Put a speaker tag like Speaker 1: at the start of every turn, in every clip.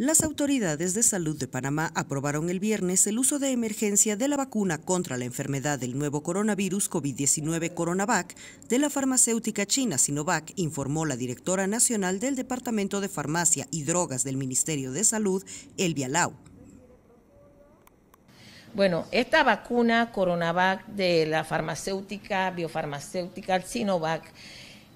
Speaker 1: Las autoridades de salud de Panamá aprobaron el viernes el uso de emergencia de la vacuna contra la enfermedad del nuevo coronavirus COVID-19 Coronavac de la farmacéutica china Sinovac, informó la directora nacional del Departamento de Farmacia y Drogas del Ministerio de Salud, Elvia Lau.
Speaker 2: Bueno, esta vacuna Coronavac de la farmacéutica biofarmacéutica Sinovac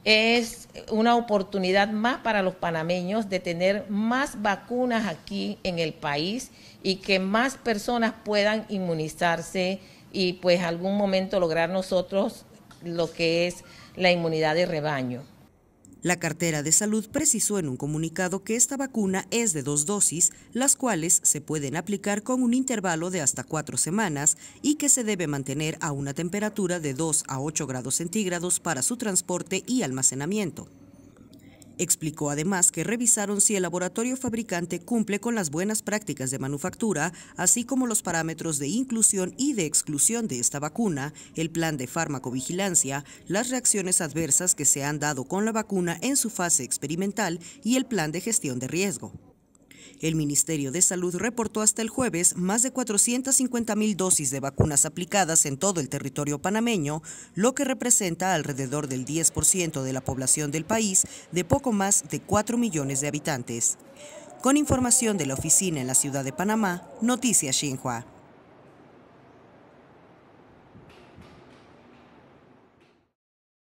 Speaker 2: es una oportunidad más para los panameños de tener más vacunas aquí en el país y que más personas puedan inmunizarse y pues algún momento lograr nosotros lo que es la inmunidad de rebaño.
Speaker 1: La cartera de salud precisó en un comunicado que esta vacuna es de dos dosis, las cuales se pueden aplicar con un intervalo de hasta cuatro semanas y que se debe mantener a una temperatura de 2 a 8 grados centígrados para su transporte y almacenamiento. Explicó además que revisaron si el laboratorio fabricante cumple con las buenas prácticas de manufactura, así como los parámetros de inclusión y de exclusión de esta vacuna, el plan de farmacovigilancia, las reacciones adversas que se han dado con la vacuna en su fase experimental y el plan de gestión de riesgo. El Ministerio de Salud reportó hasta el jueves más de 450 mil dosis de vacunas aplicadas en todo el territorio panameño, lo que representa alrededor del 10% de la población del país de poco más de 4 millones de habitantes. Con información de la oficina en la ciudad de Panamá, Noticias Xinhua.